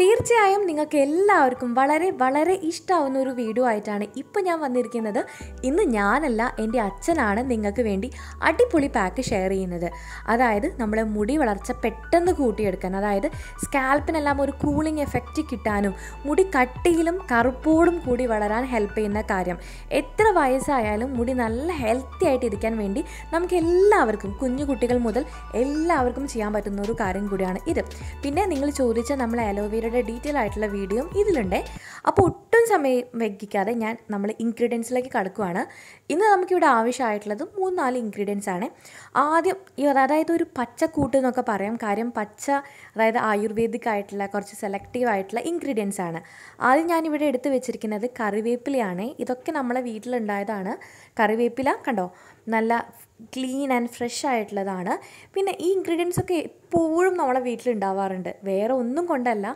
തീർച്ചയായും നിങ്ങൾക്ക് എല്ലാവർക്കും വളരെ വളരെ ഇഷ്ടമാവുന്ന ഒരു വീഡിയോ ആയിട്ടാണ് ഇപ്പോൾ ഞാൻ വന്നിരിക്കുന്നത് ഇന്ന് ഞാനല്ല എൻ്റെ അച്ഛനാണ് നിങ്ങൾക്ക് വേണ്ടി അടിപൊളി പാക്ക് ഷെയർ ചെയ്യുന്നത് അതായത് നമ്മളെ മുടി വളർച്ച പെട്ടെന്ന് കൂട്ടിയെടുക്കാൻ അതായത് സ്കാൽപ്പിനെല്ലാം ഒരു കൂളിംഗ് എഫക്റ്റ് കിട്ടാനും മുടി കട്ടിയിലും കറുപ്പോടും കൂടി വളരാൻ ഹെൽപ്പ് ചെയ്യുന്ന കാര്യം എത്ര വയസ്സായാലും മുടി നല്ല ഹെൽത്തി ആയിട്ട് ഇരിക്കാൻ വേണ്ടി നമുക്ക് എല്ലാവർക്കും കുഞ്ഞു കുട്ടികൾ മുതൽ എല്ലാവർക്കും ചെയ്യാൻ പറ്റുന്ന ഒരു കാര്യം കൂടിയാണ് ഇത് പിന്നെ നിങ്ങൾ ചോദിച്ച നമ്മൾ അലോവേര അവരുടെ ഡീറ്റെയിൽ ആയിട്ടുള്ള വീഡിയോയും ഇതിലുണ്ട് അപ്പോൾ ഒട്ടും സമയം വൈകിക്കാതെ ഞാൻ നമ്മൾ ഇൻഗ്രീഡിയൻസിലേക്ക് കടക്കുവാണ് ഇന്ന് നമുക്കിവിടെ ആവശ്യമായിട്ടുള്ളത് മൂന്ന് നാല് ഇൻഗ്രീഡിയൻസ് ആണ് ആദ്യം അതായത് ഒരു പച്ചക്കൂട്ട് എന്നൊക്കെ പറയാം കാര്യം പച്ച അതായത് ആയുർവേദിക് ആയിട്ടുള്ള കുറച്ച് സെലക്റ്റീവ് ആയിട്ടുള്ള ഇൻഗ്രീഡിയൻസ് ആണ് ആദ്യം ഞാനിവിടെ എടുത്ത് വെച്ചിരിക്കുന്നത് കറിവേപ്പിലയാണ് ഇതൊക്കെ നമ്മളെ വീട്ടിലുണ്ടായതാണ് കറിവേപ്പില കണ്ടോ നല്ല ക്ലീൻ ആൻഡ് ഫ്രഷ് ആയിട്ടുള്ളതാണ് പിന്നെ ഈ ഇൻഗ്രീഡിയൻസ് ഒക്കെ എപ്പോഴും നമ്മളെ വീട്ടിലുണ്ടാവാറുണ്ട് വേറെ ഒന്നും കൊണ്ടല്ല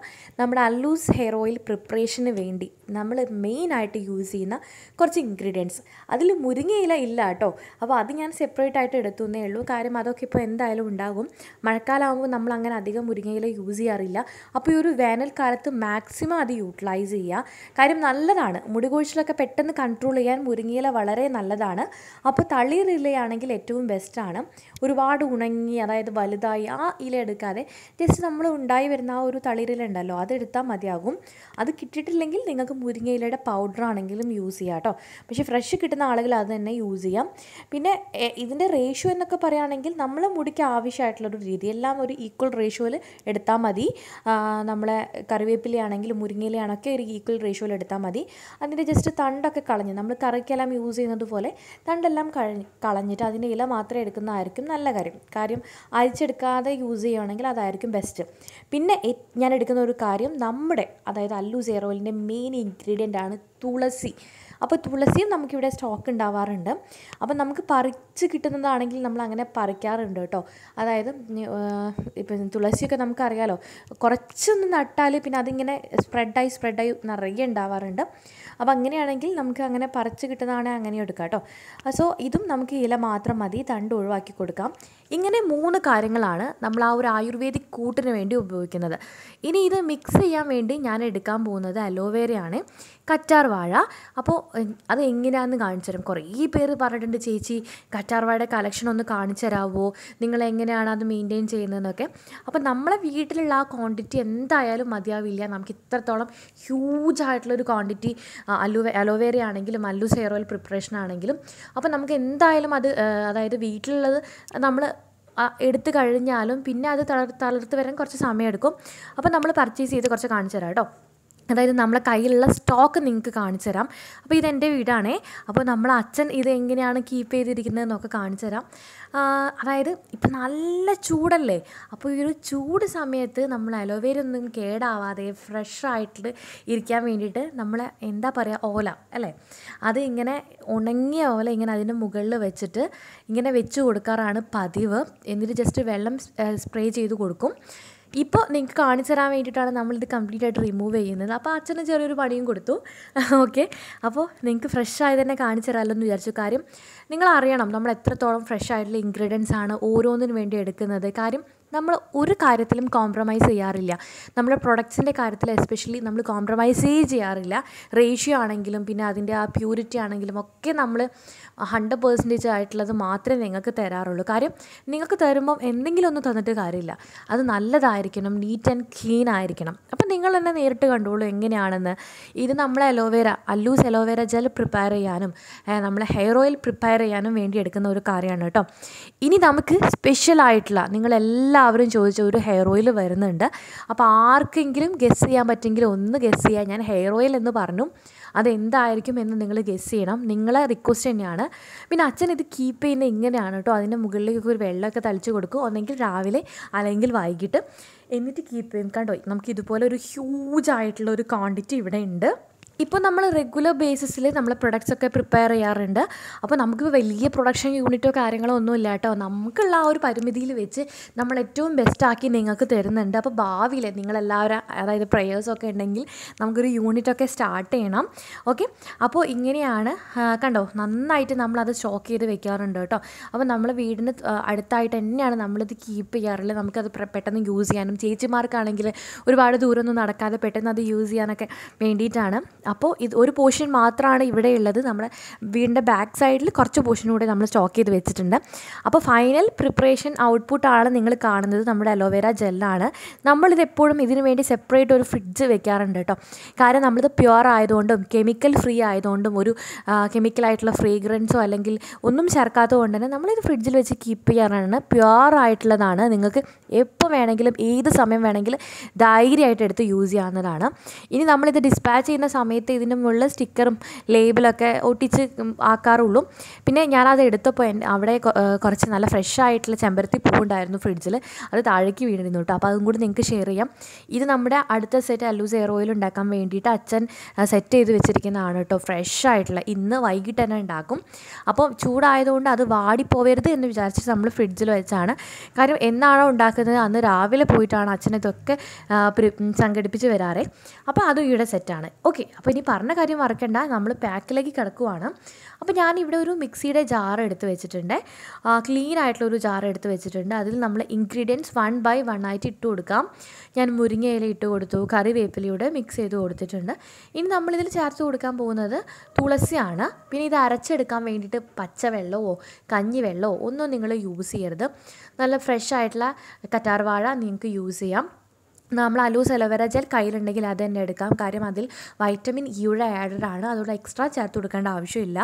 നമ്മുടെ അല്ലൂസ് ഹെയർ ഓയിൽ പ്രിപ്പറേഷന് വേണ്ടി നമ്മൾ മെയിനായിട്ട് യൂസ് ചെയ്യുന്ന കുറച്ച് ഇൻഗ്രീഡിയൻസ് അതിൽ മുരിങ്ങയില ഇല്ല കേട്ടോ അപ്പോൾ അത് ഞാൻ സെപ്പറേറ്റ് ആയിട്ട് എടുത്തുന്നേ ഉള്ളൂ കാര്യം അതൊക്കെ ഇപ്പോൾ എന്തായാലും ഉണ്ടാകും മഴക്കാലമാകുമ്പോൾ നമ്മൾ അങ്ങനെ അധികം മുരിങ്ങയില യൂസ് ചെയ്യാറില്ല അപ്പോൾ ഈ ഒരു വേനൽക്കാലത്ത് മാക്സിമം അത് യൂട്ടിലൈസ് ചെയ്യുക കാര്യം നല്ലതാണ് മുടികൊഴിച്ചിലൊക്കെ പെട്ടെന്ന് കൺട്രോൾ ചെയ്യാൻ മുരിങ്ങയില വളരെ നല്ലതാണ് അപ്പോൾ തള്ളി വലിയ ഇലയാണെങ്കിൽ ഏറ്റവും ബെസ്റ്റാണ് ഒരുപാട് ഉണങ്ങി അതായത് വലുതായി ആ ഇല എടുക്കാതെ ജസ്റ്റ് നമ്മൾ ഉണ്ടായി വരുന്ന ആ ഒരു തളിരില ഉണ്ടല്ലോ അതെടുത്താൽ മതിയാകും അത് കിട്ടിയിട്ടില്ലെങ്കിൽ നിങ്ങൾക്ക് മുരിങ്ങയിലയുടെ പൗഡർ ആണെങ്കിലും യൂസ് ചെയ്യാം കേട്ടോ പക്ഷേ ഫ്രഷ് കിട്ടുന്ന ആളുകൾ അത് തന്നെ യൂസ് ചെയ്യാം പിന്നെ ഇതിൻ്റെ റേഷ്യോ എന്നൊക്കെ പറയുകയാണെങ്കിൽ നമ്മൾ മുടിക്ക് ആവശ്യമായിട്ടുള്ളൊരു രീതി എല്ലാം ഒരു ഈക്വൽ റേഷ്യോയിൽ എടുത്താൽ മതി നമ്മളെ കറിവേപ്പിലയാണെങ്കിലും മുരിങ്ങയിലയാണൊക്കെ ഒരു ഈക്വൽ റേഷ്യോയിൽ എടുത്താൽ മതി അതിൻ്റെ ജസ്റ്റ് തണ്ടൊക്കെ കളഞ്ഞ് നമ്മൾ കറിക്കെല്ലാം യൂസ് ചെയ്യുന്നത് പോലെ തണ്ടെല്ലാം കളഞ്ഞിട്ട് അതിൻ്റെ ഇല മാത്രം എടുക്കുന്നതായിരിക്കും നല്ല കാര്യം കാര്യം അരിച്ചെടുക്കാതെ യൂസ് ചെയ്യുകയാണെങ്കിൽ അതായിരിക്കും ബെസ്റ്റ് പിന്നെ ഞാൻ എടുക്കുന്ന ഒരു കാര്യം നമ്മുടെ അതായത് അല്ലു സീറോയിലിൻ്റെ മെയിൻ ഇൻഗ്രീഡിയൻ്റ് ആണ് തുളസി അപ്പോൾ തുളസിയും നമുക്കിവിടെ സ്റ്റോക്ക് ഉണ്ടാവാറുണ്ട് അപ്പോൾ നമുക്ക് പറിച്ച് കിട്ടുന്നതാണെങ്കിൽ നമ്മൾ അങ്ങനെ പറിക്കാറുണ്ട് കേട്ടോ അതായത് ഇപ്പം തുളസിയൊക്കെ നമുക്കറിയാലോ കുറച്ചൊന്ന് നട്ടാൽ പിന്നെ അതിങ്ങനെ സ്പ്രെഡായി സ്പ്രെഡായി നിറയെ ഉണ്ടാവാറുണ്ട് അപ്പോൾ അങ്ങനെയാണെങ്കിൽ നമുക്ക് അങ്ങനെ പറിച്ച് കിട്ടുന്നതാണെങ്കിൽ അങ്ങനെ എടുക്കാം കേട്ടോ സോ ഇതും നമുക്ക് ഇല മാത്രം മതി തണ്ട് ഒഴിവാക്കി കൊടുക്കാം ഇങ്ങനെ മൂന്ന് കാര്യങ്ങളാണ് നമ്മൾ ആ ഒരു ആയുർവേദിക് കൂട്ടിന് വേണ്ടി ഉപയോഗിക്കുന്നത് ഇനി ഇത് മിക്സ് ചെയ്യാൻ വേണ്ടി ഞാൻ എടുക്കാൻ പോകുന്നത് അലോവേരയാണ് കറ്റാർ വാഴ അപ്പോൾ അത് എങ്ങനെയാണെന്ന് കാണിച്ചു തരാം കുറേ പേര് പറഞ്ഞിട്ടുണ്ട് ചേച്ചി കറ്റാർവാഴയുടെ കളക്ഷൻ ഒന്ന് കാണിച്ചു തരാമോ നിങ്ങൾ എങ്ങനെയാണ് അത് മെയിൻറ്റെയിൻ ചെയ്യുന്നതെന്നൊക്കെ അപ്പോൾ നമ്മളെ വീട്ടിലുള്ള ആ ക്വാണ്ടിറ്റി എന്തായാലും മതിയാവില്ല നമുക്ക് ഇത്രത്തോളം ഹ്യൂജ് ആയിട്ടുള്ളൊരു ക്വാണ്ടിറ്റി അലുവ അലോവേര ആണെങ്കിലും അല്ലു സെയറോയിൽ പ്രിപ്പറേഷൻ ആണെങ്കിലും അപ്പോൾ നമുക്ക് എന്തായാലും അത് അതായത് വീട്ടിലുള്ളത് നമ്മൾ എടുത്തു കഴിഞ്ഞാലും പിന്നെ അത് തളർ തളർത്ത് വരാൻ കുറച്ച് സമയമെടുക്കും അപ്പോൾ നമ്മൾ പർച്ചേസ് ചെയ്ത് കുറച്ച് കാണിച്ചു തരാം കേട്ടോ അതായത് നമ്മളെ കയ്യിലുള്ള സ്റ്റോക്ക് നിങ്ങൾക്ക് കാണിച്ചു തരാം അപ്പോൾ ഇതെൻ്റെ വീടാണേ അപ്പോൾ നമ്മളെ അച്ഛൻ ഇത് എങ്ങനെയാണ് കീപ്പ് എന്നൊക്കെ കാണിച്ചു തരാം അതായത് ഇപ്പം നല്ല ചൂടല്ലേ അപ്പോൾ ഈ ഒരു ചൂട് സമയത്ത് നമ്മൾ അലോവേര ഒന്നും കേടാവാതെ ഫ്രഷായിട്ട് ഇരിക്കാൻ വേണ്ടിയിട്ട് നമ്മൾ എന്താ പറയുക ഓല അല്ലേ അത് ഇങ്ങനെ ഉണങ്ങിയ ഓല ഇങ്ങനെ അതിൻ്റെ മുകളിൽ വെച്ചിട്ട് ഇങ്ങനെ വെച്ച് കൊടുക്കാറാണ് പതിവ് എന്നിട്ട് ജസ്റ്റ് വെള്ളം സ്പ്രേ ചെയ്ത് കൊടുക്കും ഇപ്പോൾ നിങ്ങൾക്ക് കാണിച്ചു തരാൻ വേണ്ടിയിട്ടാണ് നമ്മളിത് കംപ്ലീറ്റ് ആയിട്ട് റിമൂവ് ചെയ്യുന്നത് അപ്പോൾ അച്ഛന് ചെറിയൊരു പണിയും കൊടുത്തു ഓക്കെ അപ്പോൾ നിങ്ങൾക്ക് ഫ്രഷ് ആയി തന്നെ കാണിച്ചു തരാമല്ലോ എന്ന് വിചാരിച്ചു കാര്യം നിങ്ങൾ അറിയണം നമ്മൾ എത്രത്തോളം ഫ്രഷ് ആയിട്ടുള്ള ഇൻഗ്രീഡിയൻസ് ആണ് ഓരോന്നിനും വേണ്ടി എടുക്കുന്നത് കാര്യം നമ്മൾ ഒരു കാര്യത്തിലും കോംപ്രമൈസ് ചെയ്യാറില്ല നമ്മുടെ പ്രൊഡക്ട്സിൻ്റെ കാര്യത്തിൽ എസ്പെഷ്യലി നമ്മൾ കോംപ്രമൈസേ ചെയ്യാറില്ല റേഷ്യോ ആണെങ്കിലും പിന്നെ അതിൻ്റെ ആ പ്യൂരിറ്റി ആണെങ്കിലും ഒക്കെ നമ്മൾ ഹൺഡ്രഡ് പേഴ്സൻറ്റേജ് ആയിട്ടുള്ളത് മാത്രമേ നിങ്ങൾക്ക് തരാറുള്ളൂ കാര്യം നിങ്ങൾക്ക് തരുമ്പം എന്തെങ്കിലും ഒന്ന് തന്നിട്ട് കാര്യമില്ല അത് നല്ലതായിരിക്കണം നീറ്റ് ആൻഡ് ക്ലീൻ ആയിരിക്കണം അപ്പം നിങ്ങൾ തന്നെ നേരിട്ട് കണ്ടോളൂ എങ്ങനെയാണെന്ന് ഇത് നമ്മളെ അലോവേര അല്ലൂസ് അലോവേര ജെൽ പ്രിപ്പയർ ചെയ്യാനും നമ്മളെ ഹെയർ ഓയിൽ പ്രിപ്പയർ ചെയ്യാനും വേണ്ടി എടുക്കുന്ന ഒരു കാര്യമാണ് കേട്ടോ ഇനി നമുക്ക് സ്പെഷ്യലായിട്ടുള്ള നിങ്ങളെല്ലാം എല്ലാവരും ചോദിച്ച ഒരു ഹെയർ ഓയിൽ വരുന്നുണ്ട് അപ്പോൾ ആർക്കെങ്കിലും ഗസ് ചെയ്യാൻ പറ്റുമെങ്കിൽ ഒന്ന് ഗസ് ചെയ്യാം ഞാൻ ഹെയർ ഓയിൽ എന്ന് പറഞ്ഞു അതെന്തായിരിക്കും എന്ന് നിങ്ങൾ ഗസ് ചെയ്യണം നിങ്ങളെ റിക്വസ്റ്റ് തന്നെയാണ് പിന്നെ അച്ഛൻ ഇത് കീപ്പ് ചെയ്യുന്നത് ഇങ്ങനെയാണ് കേട്ടോ അതിൻ്റെ മുകളിലേക്ക് ഒരു വെള്ളമൊക്കെ തളിച്ച് കൊടുക്കും ഒന്നെങ്കിൽ രാവിലെ അല്ലെങ്കിൽ വൈകിട്ട് എന്നിട്ട് കീപ്പ് ചെയ്യും കണ്ടോ നമുക്ക് ഇതുപോലെ ഒരു ഹ്യൂജ് ആയിട്ടുള്ള ഒരു ക്വാണ്ടിറ്റി ഇവിടെ ഉണ്ട് ഇപ്പോൾ നമ്മൾ റെഗുലർ ബേസിസിൽ നമ്മൾ പ്രൊഡക്ട്സ് ഒക്കെ പ്രിപ്പയർ ചെയ്യാറുണ്ട് അപ്പോൾ നമുക്ക് വലിയ പ്രൊഡക്ഷൻ യൂണിറ്റോ കാര്യങ്ങളോ ഒന്നും ഇല്ല കേട്ടോ നമുക്കുള്ള ആ ഒരു പരിമിതിയിൽ വെച്ച് നമ്മൾ ഏറ്റവും ബെസ്റ്റാക്കി നിങ്ങൾക്ക് തരുന്നുണ്ട് അപ്പോൾ ഭാവിയിൽ നിങ്ങളെല്ലാവരും അതായത് പ്രയേഴ്സൊക്കെ ഉണ്ടെങ്കിൽ നമുക്കൊരു യൂണിറ്റൊക്കെ സ്റ്റാർട്ട് ചെയ്യണം ഓക്കെ അപ്പോൾ ഇങ്ങനെയാണ് കണ്ടോ നന്നായിട്ട് നമ്മളത് ഷോക്ക് ചെയ്ത് വെക്കാറുണ്ട് കേട്ടോ അപ്പോൾ നമ്മൾ വീടിന് അടുത്തായിട്ട് തന്നെയാണ് നമ്മളിത് കീപ്പ് ചെയ്യാറുള്ളത് നമുക്കത് പെട്ടെന്ന് യൂസ് ചെയ്യാനും ചേച്ചിമാർക്കാണെങ്കിൽ ഒരുപാട് ദൂരമൊന്നും നടക്കാതെ പെട്ടെന്ന് അത് യൂസ് ചെയ്യാനൊക്കെ വേണ്ടിയിട്ടാണ് അപ്പോൾ ഇത് ഒരു പോർഷൻ മാത്രമാണ് ഇവിടെ ഉള്ളത് നമ്മുടെ വീടിൻ്റെ ബാക്ക് സൈഡിൽ കുറച്ച് പോർഷൻ കൂടെ നമ്മൾ സ്റ്റോക്ക് ചെയ്ത് വെച്ചിട്ടുണ്ട് അപ്പോൾ ഫൈനൽ പ്രിപ്പറേഷൻ ഔട്ട്പുട്ടാണ് നിങ്ങൾ കാണുന്നത് നമ്മുടെ അലോവേര ജെല്ലാണ് നമ്മളിത് എപ്പോഴും ഇതിനു വേണ്ടി സെപ്പറേറ്റ് ഒരു ഫ്രിഡ്ജ് വെക്കാറുണ്ട് കേട്ടോ കാരണം നമ്മളിത് പ്യുവർ ആയതുകൊണ്ടും കെമിക്കൽ ഫ്രീ ആയതുകൊണ്ടും ഒരു കെമിക്കലായിട്ടുള്ള ഫ്രീഗ്രൻസോ അല്ലെങ്കിൽ ഒന്നും ചേർക്കാത്തത് കൊണ്ട് തന്നെ നമ്മളിത് ഫ്രിഡ്ജിൽ വെച്ച് കീപ്പ് ചെയ്യാറാണ് പ്യുവർ ആയിട്ടുള്ളതാണ് നിങ്ങൾക്ക് എപ്പോൾ വേണമെങ്കിലും ഏത് സമയം വേണമെങ്കിലും ധൈര്യമായിട്ട് എടുത്ത് യൂസ് ചെയ്യാവുന്നതാണ് ഇനി നമ്മളിത് ഡിസ്പാച്ച് ചെയ്യുന്ന സമയത്ത് സമയത്ത് ഇതിൻ്റെ മുകളിൽ സ്റ്റിക്കറും ലേബിളൊക്കെ ഒട്ടിച്ച് ആക്കാറുള്ളൂ പിന്നെ ഞാനത് എടുത്തപ്പോൾ അവിടെ കുറച്ച് നല്ല ഫ്രഷ് ആയിട്ടുള്ള ചെമ്പരത്തി പൂവുണ്ടായിരുന്നു ഫ്രിഡ്ജിൽ അത് താഴേക്ക് വീണിരുന്നു കേട്ടോ അപ്പോൾ അതും കൂടി നിങ്ങൾക്ക് ഷെയർ ചെയ്യാം ഇത് നമ്മുടെ അടുത്ത സെറ്റ് അല്ലൂസ് എയർ ഓയിൽ ഉണ്ടാക്കാൻ വേണ്ടിയിട്ട് അച്ഛൻ സെറ്റ് ചെയ്ത് വെച്ചിരിക്കുന്നതാണ് കേട്ടോ ഫ്രഷ് ആയിട്ടുള്ള ഇന്ന് വൈകിട്ട് തന്നെ ഉണ്ടാക്കും അപ്പോൾ ചൂടായതുകൊണ്ട് അത് വാടിപ്പോവരുത് എന്ന് വിചാരിച്ച് നമ്മൾ ഫ്രിഡ്ജിൽ വെച്ചാണ് കാര്യം എന്നാണോ ഉണ്ടാക്കുന്നത് അന്ന് രാവിലെ പോയിട്ടാണ് അച്ഛൻ ഇതൊക്കെ സംഘടിപ്പിച്ച് വരാറേ അപ്പോൾ അതും ഇവിടെ സെറ്റാണ് ഓക്കെ അപ്പോൾ ഇനി പറഞ്ഞ കാര്യം മറക്കണ്ട നമ്മൾ പാക്കിലേക്ക് കിടക്കുവാണ് അപ്പോൾ ഞാൻ ഇവിടെ ഒരു മിക്സിയുടെ ജാർ എടുത്ത് വെച്ചിട്ടുണ്ട് ക്ലീൻ ആയിട്ടുള്ള ഒരു ജാർ എടുത്ത് വെച്ചിട്ടുണ്ട് അതിൽ നമ്മൾ ഇൻഗ്രീഡിയൻസ് വൺ ബൈ വൺ ആയിട്ട് ഇട്ട് കൊടുക്കാം ഞാൻ മുരിങ്ങയില ഇട്ട് കൊടുത്തു കറിവേപ്പിലയുടെ മിക്സ് ചെയ്ത് കൊടുത്തിട്ടുണ്ട് ഇനി നമ്മളിതിൽ ചേർത്ത് കൊടുക്കാൻ പോകുന്നത് തുളസിയാണ് പിന്നെ ഇത് അരച്ചെടുക്കാൻ വേണ്ടിയിട്ട് പച്ചവെള്ളമോ വെള്ളമോ ഒന്നും നിങ്ങൾ യൂസ് ചെയ്യരുത് നല്ല ഫ്രഷ് ആയിട്ടുള്ള കറ്റാർവാഴ നിങ്ങൾക്ക് യൂസ് ചെയ്യാം നമ്മൾ അലൂസ് അലോവേര ജെൽ കയ്യിലുണ്ടെങ്കിൽ അത് തന്നെ എടുക്കാം കാര്യം അതിൽ വൈറ്റമിൻ ഇയുടെ ആഡഡ് ആണ് അതുകൊണ്ട് എക്സ്ട്രാ ചേർത്ത് കൊടുക്കേണ്ട ആവശ്യമില്ല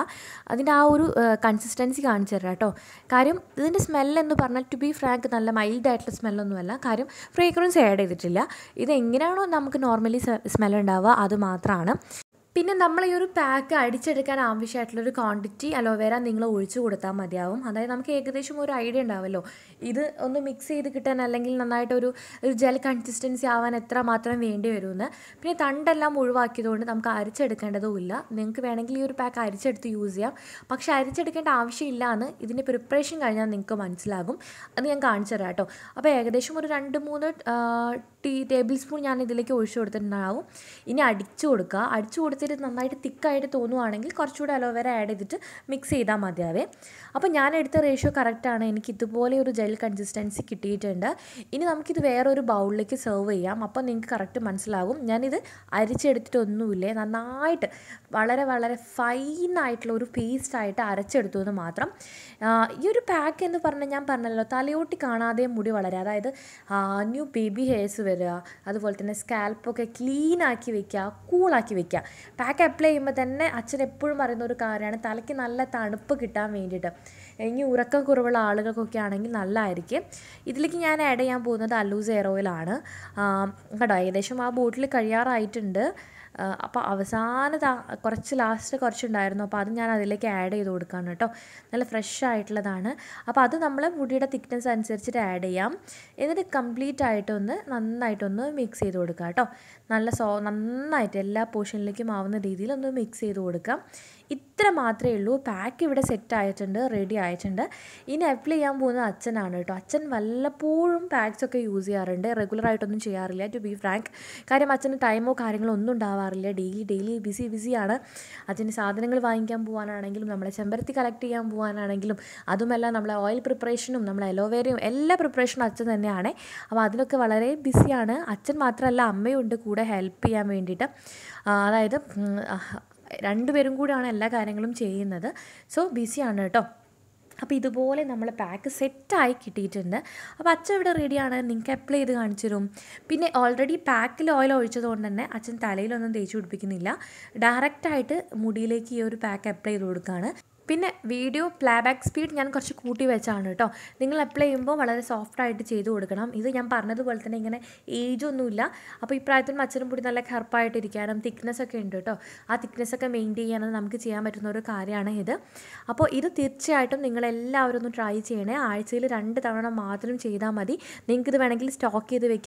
അതിൻ്റെ ആ ഒരു കൺസിസ്റ്റൻസി കാണിച്ചു തരാം കേട്ടോ കാര്യം ഇതിൻ്റെ സ്മെല്ലെന്ന് പറഞ്ഞാൽ ടു ബി ഫ്രാങ്ക് നല്ല മൈൽഡായിട്ടുള്ള സ്മെല്ലൊന്നുമല്ല കാര്യം ഫ്രേഗ്രൻസ് ആഡ് ചെയ്തിട്ടില്ല ഇത് എങ്ങനെയാണോ നമുക്ക് നോർമലി സ്മെൽ ഉണ്ടാവുക അത് മാത്രമാണ് പിന്നെ നമ്മൾ ഈ ഒരു പാക്ക് അടിച്ചെടുക്കാൻ ആവശ്യമായിട്ടുള്ളൊരു ക്വാണ്ടിറ്റി അലോവേര നിങ്ങൾ ഒഴിച്ചു കൊടുത്താൽ മതിയാവും അതായത് നമുക്ക് ഏകദേശം ഒരു ഐഡിയ ഉണ്ടാവുമല്ലോ ഇത് ഒന്ന് മിക്സ് ചെയ്ത് കിട്ടാൻ അല്ലെങ്കിൽ നന്നായിട്ടൊരു ഒരു ജെൽ കൺസിസ്റ്റൻസി ആവാൻ എത്ര മാത്രം വേണ്ടി വരുമെന്ന് പിന്നെ തണ്ടെല്ലാം ഒഴിവാക്കിയതുകൊണ്ട് നമുക്ക് ഇല്ല നിങ്ങൾക്ക് വേണമെങ്കിൽ ഈ ഒരു പാക്ക് അരിച്ചെടുത്ത് യൂസ് ചെയ്യാം പക്ഷേ അരിച്ചെടുക്കേണ്ട ആവശ്യമില്ല എന്ന് ഇതിൻ്റെ പ്രിപ്പറേഷൻ കഴിഞ്ഞാൽ നിങ്ങൾക്ക് മനസ്സിലാകും അത് ഞാൻ കാണിച്ചു തരാം കേട്ടോ അപ്പോൾ ഏകദേശം ഒരു രണ്ട് മൂന്ന് ടീ ടേബിൾ സ്പൂൺ ഞാൻ ഇതിലേക്ക് ഒഴിച്ചു കൊടുത്തിട്ടുണ്ടാവും ഇനി അടിച്ചു കൊടുക്കുക അടിച്ചു കൊടുത്തിട്ട് നന്നായിട്ട് തിക്കായിട്ട് തോന്നുവാണെങ്കിൽ കുറച്ചുകൂടെ അലോവേര ആഡ് ചെയ്തിട്ട് മിക്സ് ചെയ്താൽ മതിയാവേ അപ്പോൾ ഞാൻ എടുത്ത റേഷ്യോ കറക്റ്റാണ് എനിക്ക് ഇതുപോലെ ഒരു ജെൽ കൺസിസ്റ്റൻസി കിട്ടിയിട്ടുണ്ട് ഇനി നമുക്കിത് വേറൊരു ബൗളിലേക്ക് സെർവ് ചെയ്യാം അപ്പോൾ നിങ്ങൾക്ക് കറക്റ്റ് മനസ്സിലാകും ഞാനിത് അരിച്ചെടുത്തിട്ടൊന്നുമില്ലേ നന്നായിട്ട് വളരെ വളരെ ഫൈനായിട്ടുള്ള ഒരു പേസ്റ്റായിട്ട് അരച്ചെടുത്തു എന്ന് മാത്രം ഈ ഒരു പാക്ക് എന്ന് പറഞ്ഞാൽ ഞാൻ പറഞ്ഞല്ലോ തലയോട്ടി കാണാതെ മുടി വളരെ അതായത് ന്യൂ ബേബി ഹെയർസ് വരിക അതുപോലെ തന്നെ സ്കാൽപ്പൊക്കെ ക്ലീനാക്കി വെക്കുക കൂളാക്കി വെക്കുക പാക്ക് അപ്ലൈ ചെയ്യുമ്പോൾ തന്നെ അച്ഛൻ എപ്പോഴും പറയുന്ന ഒരു കാര്യമാണ് തലയ്ക്ക് നല്ല തണുപ്പ് കിട്ടാൻ വേണ്ടിയിട്ട് ഇനി ഉറക്കം കുറവുള്ള ആളുകൾക്കൊക്കെ ആണെങ്കിൽ നല്ലതായിരിക്കും ഇതിലേക്ക് ഞാൻ ആഡ് ചെയ്യാൻ പോകുന്നത് അല്ലൂസ് എയർ ഓയിലാണ് കേട്ടോ ഏകദേശം ആ ബോട്ടിൽ കഴിയാറായിട്ടുണ്ട് അപ്പോൾ അവസാനത കുറച്ച് ലാസ്റ്റ് കുറച്ചുണ്ടായിരുന്നു അപ്പോൾ അത് ഞാൻ അതിലേക്ക് ആഡ് ചെയ്ത് കൊടുക്കാണ് കേട്ടോ നല്ല ഫ്രഷ് ആയിട്ടുള്ളതാണ് അപ്പോൾ അത് നമ്മൾ മുടിയുടെ തിക്നെസ് അനുസരിച്ചിട്ട് ആഡ് ചെയ്യാം എന്നിട്ട് കംപ്ലീറ്റ് ആയിട്ടൊന്ന് നന്നായിട്ടൊന്ന് മിക്സ് ചെയ്ത് കൊടുക്കുക കേട്ടോ നല്ല സോ നന്നായിട്ട് എല്ലാ പോർഷനിലേക്കും ആവുന്ന രീതിയിൽ ഒന്ന് മിക്സ് ചെയ്ത് കൊടുക്കാം ഇത്ര മാത്രമേ ഉള്ളൂ പാക്ക് ഇവിടെ സെറ്റ് ആയിട്ടുണ്ട് റെഡി ആയിട്ടുണ്ട് ഇനി അപ്ലൈ ചെയ്യാൻ പോകുന്നത് അച്ഛനാണ് കേട്ടോ അച്ഛൻ വല്ലപ്പോഴും പാക്സ് ഒക്കെ യൂസ് ചെയ്യാറുണ്ട് റെഗുലറായിട്ടൊന്നും ചെയ്യാറില്ല ടു ബി ഫ്രാങ്ക് കാര്യം അച്ഛന് ടൈമോ കാര്യങ്ങളോ ഒന്നും ഉണ്ടാവാറില്ല ഡെയിലി ഡെയിലി ബിസി ബിസിയാണ് അച്ഛന് സാധനങ്ങൾ വാങ്ങിക്കാൻ പോകാനാണെങ്കിലും നമ്മളെ ചെമ്പരത്തി കളക്ട് ചെയ്യാൻ പോകാനാണെങ്കിലും അതുമല്ല നമ്മളെ ഓയിൽ പ്രിപ്പറേഷനും നമ്മളെ അലോവേരയും എല്ലാ പ്രിപ്പറേഷനും അച്ഛൻ തന്നെയാണ് അപ്പോൾ അതിനൊക്കെ വളരെ ബിസിയാണ് അച്ഛൻ മാത്രമല്ല അമ്മയുണ്ട് കൂടെ ഹെൽപ്പ് ചെയ്യാൻ വേണ്ടിയിട്ട് അതായത് രണ്ടുപേരും കൂടിയാണ് എല്ലാ കാര്യങ്ങളും ചെയ്യുന്നത് സോ ബിസിയാണ് കേട്ടോ അപ്പോൾ ഇതുപോലെ നമ്മൾ പാക്ക് സെറ്റായി കിട്ടിയിട്ടുണ്ട് അപ്പോൾ അച്ഛൻ ഇവിടെ റെഡിയാണ് നിങ്ങൾക്ക് അപ്ലൈ ചെയ്ത് കാണിച്ചു തരും പിന്നെ ഓൾറെഡി പാക്കിൽ ഓയിൽ ഒഴിച്ചതുകൊണ്ട് തന്നെ അച്ഛൻ തലയിലൊന്നും തേച്ച് പിടിപ്പിക്കുന്നില്ല ഡയറക്റ്റായിട്ട് മുടിയിലേക്ക് ഈ ഒരു പാക്ക് അപ്ലൈ ചെയ്ത് കൊടുക്കുകയാണ് പിന്നെ വീഡിയോ പ്ലേബാക്ക് സ്പീഡ് ഞാൻ കുറച്ച് കൂട്ടി വെച്ചാണ് കേട്ടോ നിങ്ങൾ അപ്ലൈ ചെയ്യുമ്പോൾ വളരെ സോഫ്റ്റായിട്ട് ചെയ്ത് കൊടുക്കണം ഇത് ഞാൻ പറഞ്ഞതുപോലെ തന്നെ ഇങ്ങനെ ഏജ് ഒന്നുമില്ല അപ്പോൾ ഈ പ്രായത്തിൽ കൂടി നല്ല കറുപ്പായിട്ടിരിക്കാനും തിക്നെസ് ഒക്കെ ഉണ്ട് കേട്ടോ ആ തിക്നെസ് ഒക്കെ മെയിൻറ്റെയിൻ ചെയ്യാനും നമുക്ക് ചെയ്യാൻ പറ്റുന്ന ഒരു കാര്യമാണ് ഇത് അപ്പോൾ ഇത് തീർച്ചയായിട്ടും നിങ്ങളെല്ലാവരും ഒന്ന് ട്രൈ ചെയ്യണേ ആഴ്ചയിൽ രണ്ട് തവണ മാത്രം ചെയ്താൽ മതി നിങ്ങൾക്കിത് വേണമെങ്കിൽ സ്റ്റോക്ക് ചെയ്ത് വെക്കാം